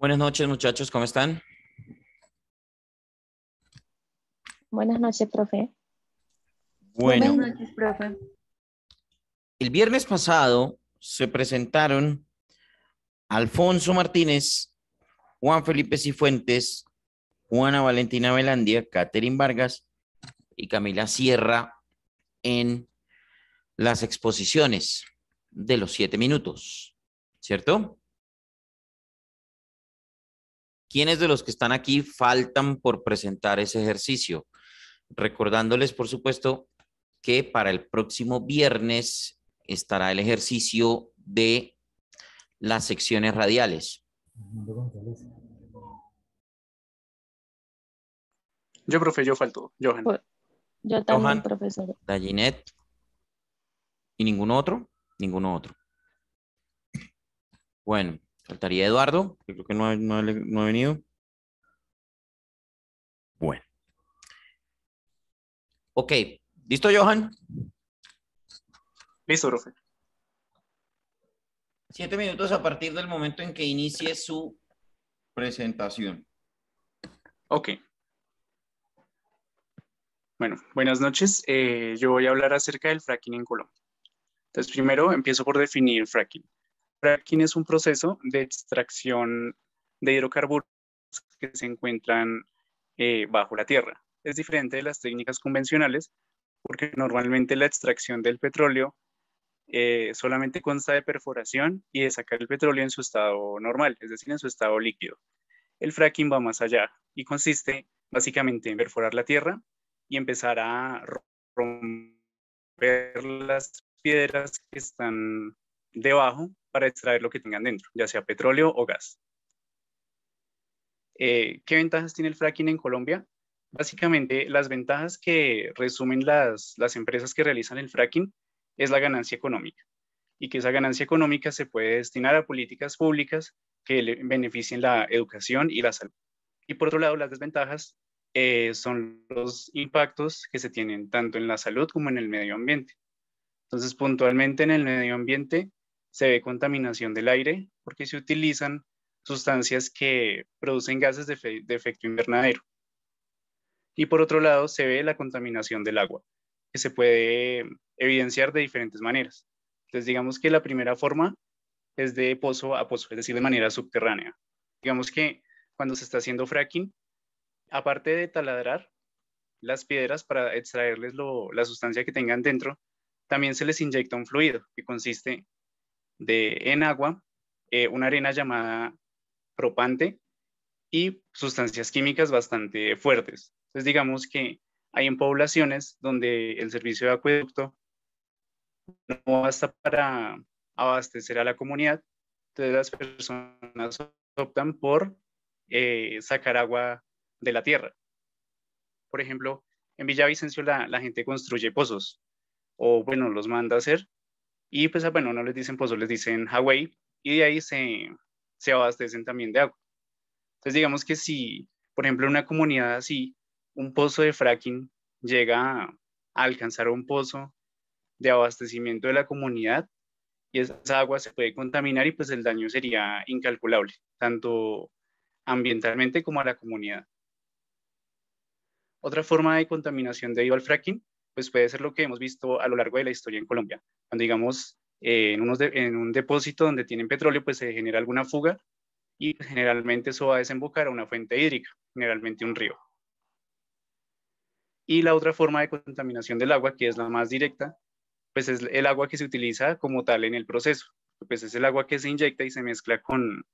Buenas noches, muchachos, ¿cómo están? Buenas noches, profe. Buenas noches, profe. El viernes pasado se presentaron Alfonso Martínez, Juan Felipe Cifuentes, Juana Valentina Velandia, Catherine Vargas y Camila Sierra en las exposiciones de los siete minutos, ¿cierto? ¿Quiénes de los que están aquí faltan por presentar ese ejercicio? Recordándoles, por supuesto, que para el próximo viernes estará el ejercicio de las secciones radiales. Yo, profe, yo falto. Johan. Yo también, profesor. Dallinet. ¿Y ningún otro? Ninguno otro. Bueno. Faltaría Eduardo, creo que no ha, no, venido. Bueno. Ok, ¿listo, Johan? Listo, profe. Siete minutos a partir del momento en que inicie su presentación. Ok. Bueno, buenas noches. Eh, yo voy a hablar acerca del fracking en Colombia. Entonces, primero empiezo por definir fracking fracking es un proceso de extracción de hidrocarburos que se encuentran eh, bajo la tierra. Es diferente de las técnicas convencionales porque normalmente la extracción del petróleo eh, solamente consta de perforación y de sacar el petróleo en su estado normal, es decir, en su estado líquido. El fracking va más allá y consiste básicamente en perforar la tierra y empezar a romper las piedras que están debajo para extraer lo que tengan dentro, ya sea petróleo o gas. Eh, ¿Qué ventajas tiene el fracking en Colombia? Básicamente, las ventajas que resumen las, empresas que realizan el fracking es la ganancia económica y que esa ganancia económica se puede destinar a políticas públicas que beneficien la educación y la salud. Y por otro lado, las desventajas eh, son los impactos que se tienen tanto en la salud como en el medio ambiente. Entonces, puntualmente en el medio ambiente, se ve contaminación del aire porque se utilizan sustancias que producen gases de, efecto invernadero. Y por otro lado, se ve la contaminación del agua, que se puede evidenciar de diferentes maneras. Entonces, digamos que la primera forma es de pozo a pozo, es decir, de manera subterránea. Digamos que cuando se está haciendo fracking, aparte de taladrar las piedras para extraerles la sustancia que tengan dentro, también se les inyecta un fluido que consiste de, en agua, eh, una arena llamada propante y sustancias químicas bastante fuertes. Entonces, digamos que hay en poblaciones donde el servicio de acueducto no basta para abastecer a la comunidad, entonces las personas optan por eh, sacar agua de la tierra. Por ejemplo, en Villavicencio la, la gente construye pozos o, bueno, los manda a hacer y pues, ah, bueno, no les dicen pozo, les dicen Hawái, y de ahí se, se abastecen también de agua. Entonces, digamos que si, por ejemplo, en una comunidad así, un pozo de fracking llega a alcanzar un pozo de abastecimiento de la comunidad y esa agua se puede contaminar y pues el daño sería incalculable, tanto ambientalmente como a la comunidad. Otra forma de contaminación debido al fracking, pues puede ser lo que hemos visto a lo largo de la historia en Colombia, cuando digamos eh, en, en un depósito donde tienen petróleo, pues se genera alguna fuga y generalmente eso va a desembocar a una fuente hídrica, generalmente un río. Y la otra forma de contaminación del agua, que es la más directa, pues es el agua que se utiliza como tal en el proceso. Pues es el agua que se inyecta y se mezcla con,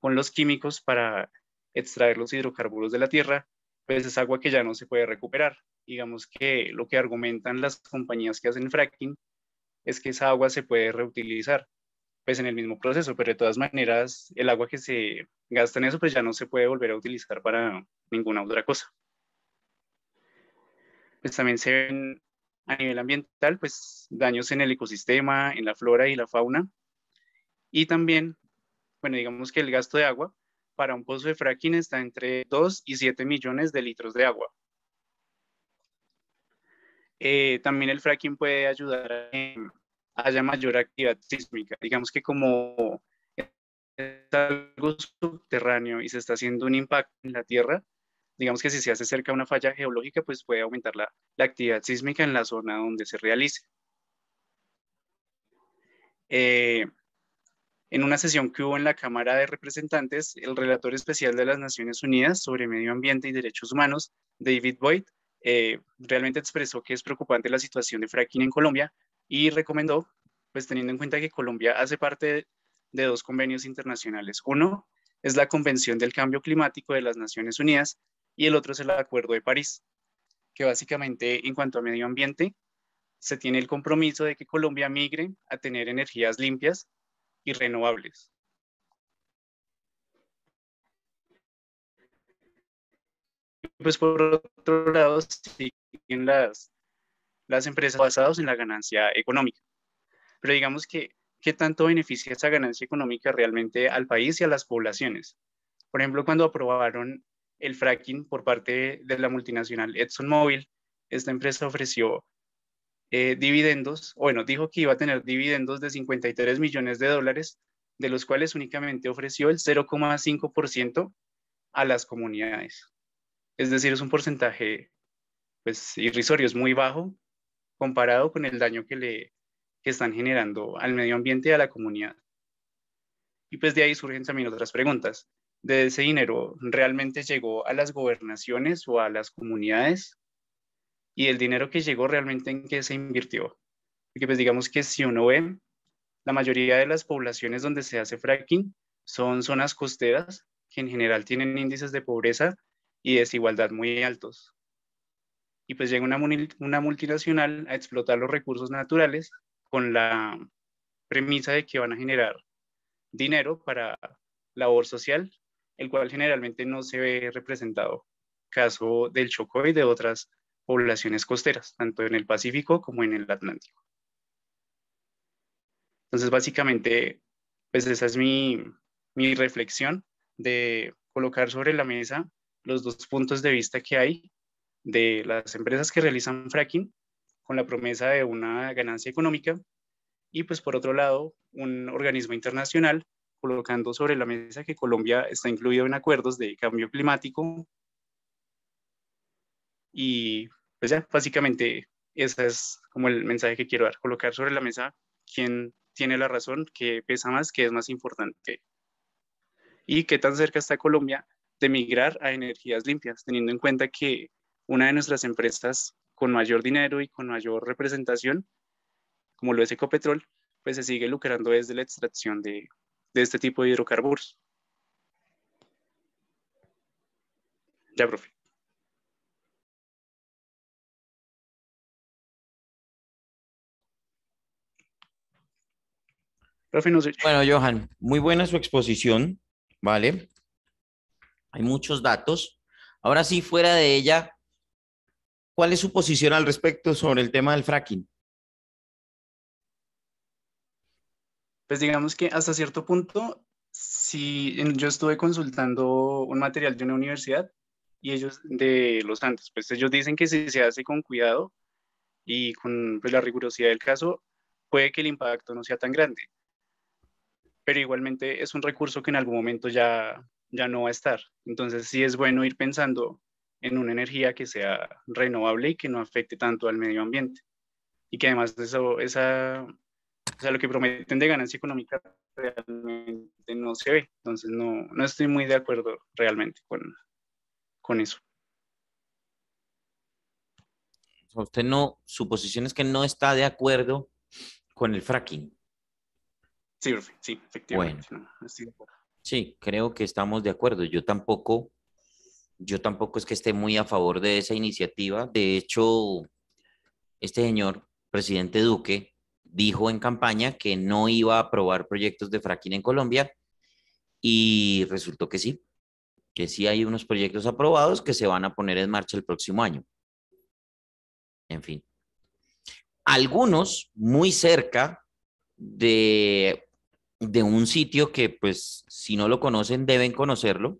con los químicos para extraer los hidrocarburos de la tierra, pues es agua que ya no se puede recuperar. Digamos que lo que argumentan las compañías que hacen fracking es que esa agua se puede reutilizar, pues en el mismo proceso, pero de todas maneras el agua que se gasta en eso pues ya no se puede volver a utilizar para ninguna otra cosa. Pues también se ven a nivel ambiental pues daños en el ecosistema, en la flora y la fauna y también, bueno, digamos que el gasto de agua para un pozo de fracking está entre 2 y 7 millones de litros de agua eh, también el fracking puede ayudar a que haya mayor actividad sísmica. Digamos que como es algo subterráneo y se está haciendo un impacto en la Tierra, digamos que si se hace cerca a una falla geológica, pues puede aumentar la, actividad sísmica en la zona donde se realice. Eh, en una sesión que hubo en la Cámara de Representantes, el relator especial de las Naciones Unidas sobre Medio Ambiente y Derechos Humanos, David Boyd, eh, realmente expresó que es preocupante la situación de fracking en Colombia y recomendó, pues teniendo en cuenta que Colombia hace parte de dos convenios internacionales. Uno es la Convención del Cambio Climático de las Naciones Unidas y el otro es el Acuerdo de París, que básicamente en cuanto a medio ambiente se tiene el compromiso de que Colombia migre a tener energías limpias y renovables. pues por otro lado siguen las, empresas basadas en la ganancia económica. Pero digamos que, ¿qué tanto beneficia esa ganancia económica realmente al país y a las poblaciones? Por ejemplo, cuando aprobaron el fracking por parte de la multinacional ExxonMobil, esta empresa ofreció eh, dividendos, bueno, dijo que iba a tener dividendos de 53 millones de dólares, de los cuales únicamente ofreció el 0,5% a las comunidades. Es decir, es un porcentaje pues, irrisorio, es muy bajo comparado con el daño que le están generando al medio ambiente y a la comunidad. Y pues de ahí surgen también otras preguntas. ¿De ese dinero realmente llegó a las gobernaciones o a las comunidades? ¿Y el dinero que llegó realmente en qué se invirtió? Porque pues digamos que si uno ve, la mayoría de las poblaciones donde se hace fracking son zonas costeras que en general tienen índices de pobreza y desigualdad muy altos. Y pues llega una, multinacional a explotar los recursos naturales con la premisa de que van a generar dinero para labor social, el cual generalmente no se ve representado. Caso del Chocó y de otras poblaciones costeras, tanto en el Pacífico como en el Atlántico. Entonces, básicamente, pues esa es mi, mi reflexión de colocar sobre la mesa los dos puntos de vista que hay de las empresas que realizan fracking con la promesa de una ganancia económica y pues por otro lado un organismo internacional colocando sobre la mesa que Colombia está incluido en acuerdos de cambio climático y pues ya básicamente ese es como el mensaje que quiero dar, colocar sobre la mesa quién tiene la razón, qué pesa más, qué es más importante y qué tan cerca está Colombia de migrar a energías limpias, teniendo en cuenta que una de nuestras empresas con mayor dinero y con mayor representación, como lo es Ecopetrol, pues se sigue lucrando desde la extracción de, este tipo de hidrocarburos. Ya, profe. Bueno, Johan, muy buena su exposición, ¿vale? hay muchos datos. Ahora sí, fuera de ella, ¿cuál es su posición al respecto sobre el tema del fracking? Pues digamos que hasta cierto punto, si yo estuve consultando un material de una universidad y ellos de los Santos, pues ellos dicen que si se hace con cuidado y con pues, la rigurosidad del caso, puede que el impacto no sea tan grande. Pero igualmente es un recurso que en algún momento ya ya no va a estar. Entonces sí es bueno ir pensando en una energía que sea renovable y que no afecte tanto al medio ambiente. Y que además eso, esa, o sea, lo que prometen de ganancia económica realmente no se ve. Entonces no, estoy muy de acuerdo realmente con, con eso. Usted no, su posición es que no está de acuerdo con el fracking. Sí, sí, efectivamente. Bueno. Sí, creo que estamos de acuerdo. Yo tampoco, yo tampoco es que esté muy a favor de esa iniciativa. De hecho, este señor, presidente Duque, dijo en campaña que no iba a aprobar proyectos de fracking en Colombia y resultó que sí, que sí hay unos proyectos aprobados que se van a poner en marcha el próximo año. En fin. Algunos muy cerca de de un sitio que, pues, si no lo conocen, deben conocerlo,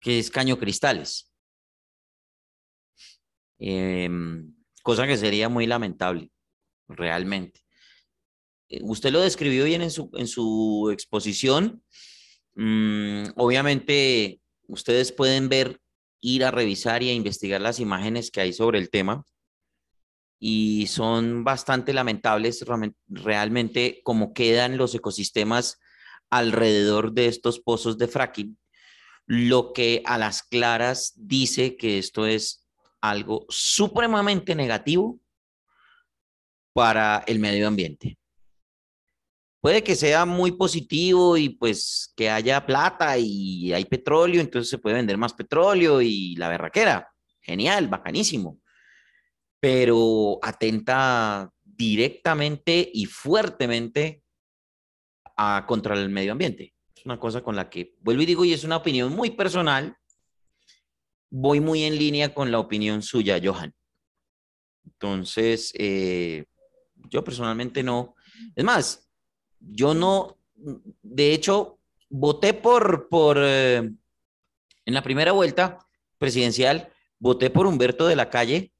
que es Caño Cristales. Em, cosa que sería muy lamentable, realmente. Eh, usted lo describió bien en su, en su exposición. Mm, obviamente, ustedes pueden ver, ir a revisar y a investigar las imágenes que hay sobre el tema y son bastante lamentables realmente como quedan los ecosistemas alrededor de estos pozos de fracking, lo que a las claras dice que esto es algo supremamente negativo para el medio ambiente. Puede que sea muy positivo y pues que haya plata y hay petróleo, entonces se puede vender más petróleo y la berraquera. Genial, bacanísimo pero atenta directamente y fuertemente a, contra el medio ambiente. Es una cosa con la que vuelvo y digo, y es una opinión muy personal, voy muy en línea con la opinión suya, Johan. Entonces, eh, yo personalmente no. Es más, yo no, de hecho, voté por, por eh, en la primera vuelta presidencial, voté por Humberto de la Calle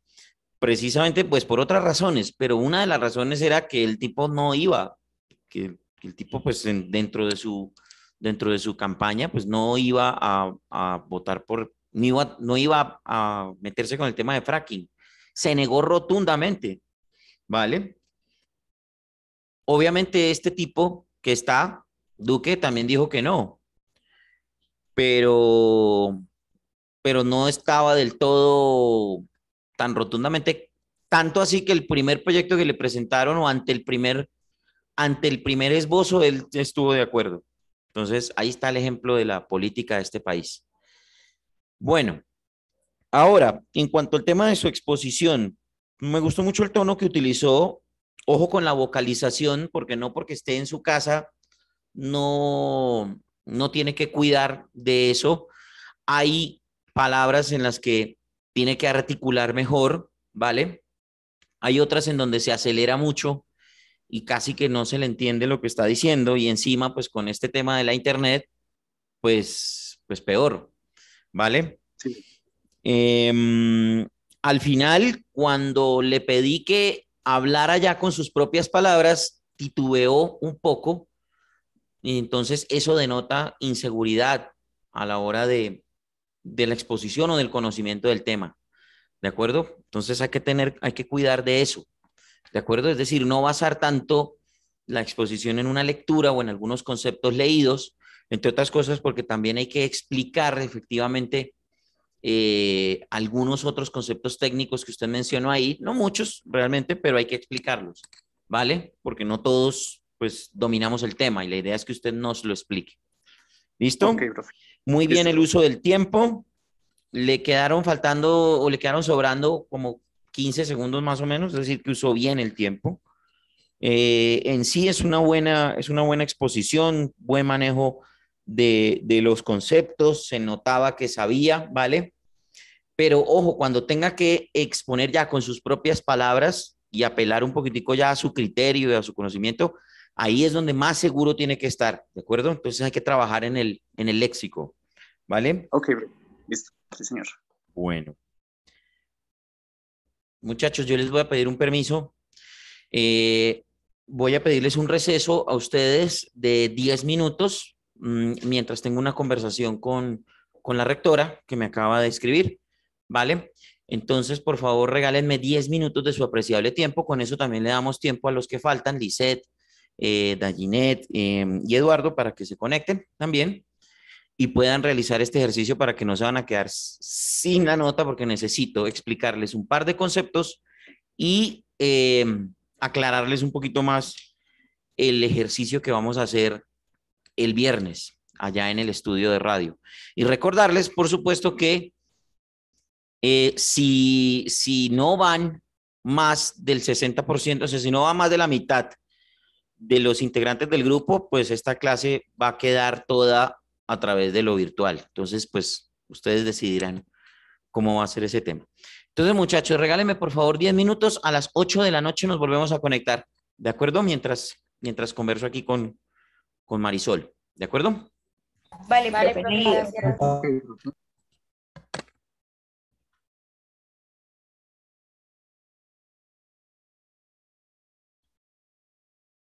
precisamente pues por otras razones, pero una de las razones era que el tipo no iba, que, el tipo pues dentro, de su, dentro de su campaña pues no iba a, votar por, no iba, no iba a meterse con el tema de fracking. Se negó rotundamente, ¿vale? Obviamente este tipo que está, Duque, también dijo que no, pero, pero no estaba del todo tan rotundamente, tanto así que el primer proyecto que le presentaron o ante el primer, ante el primer esbozo, él estuvo de acuerdo. Entonces, ahí está el ejemplo de la política de este país. Bueno, ahora, en cuanto al tema de su exposición, me gustó mucho el tono que utilizó. Ojo con la vocalización, porque no porque esté en su casa, no, no tiene que cuidar de eso. Hay palabras en las que tiene que articular mejor, ¿vale? Hay otras en donde se acelera mucho y casi que no se le entiende lo que está diciendo y encima, pues con este tema de la internet, pues, pues peor, ¿vale? Sí. Em, al final, cuando le pedí que hablara ya con sus propias palabras, titubeó un poco y entonces eso denota inseguridad a la hora de, de la exposición o del conocimiento del tema. ¿De acuerdo? Entonces hay que tener, hay que cuidar de eso. ¿De acuerdo? Es decir, no basar tanto la exposición en una lectura o en algunos conceptos leídos, entre otras cosas porque también hay que explicar efectivamente eh, algunos otros conceptos técnicos que usted mencionó ahí, no muchos realmente, pero hay que explicarlos, ¿vale? Porque no todos pues dominamos el tema y la idea es que usted nos lo explique. ¿Listo? Muy bien el uso del tiempo. Le quedaron faltando o le quedaron sobrando como 15 segundos más o menos, es decir, que usó bien el tiempo. Eh, en sí es una, buena, es una buena exposición, buen manejo de, de los conceptos, se notaba que sabía, ¿vale? Pero ojo, cuando tenga que exponer ya con sus propias palabras y apelar un poquitico ya a su criterio y a su conocimiento, ahí es donde más seguro tiene que estar, ¿de acuerdo? Entonces hay que trabajar en el, en el léxico. ¿Vale? Ok, listo. Sí, señor. Bueno. Muchachos, yo les voy a pedir un permiso. Eh, voy a pedirles un receso a ustedes de 10 minutos mm, mientras tengo una conversación con, la rectora que me acaba de escribir, ¿vale? Entonces, por favor, regálenme 10 minutos de su apreciable tiempo. Con eso también le damos tiempo a los que faltan, Lisette, eh, eh y Eduardo, para que se conecten también y puedan realizar este ejercicio para que no se van a quedar sin la nota porque necesito explicarles un par de conceptos y em, aclararles un poquito más el ejercicio que vamos a hacer el viernes allá en el estudio de radio. Y recordarles, por supuesto, que eh, si, si no van más del 60%, o sea, si no va más de la mitad de los integrantes del grupo, pues esta clase va a quedar toda a través de lo virtual. Entonces, pues ustedes decidirán cómo va a ser ese tema. Entonces, muchachos, regálenme por favor 10 minutos. A las 8 de la noche nos volvemos a conectar, ¿de acuerdo? Mientras, mientras converso aquí con, con Marisol, ¿de acuerdo? Vale, vale,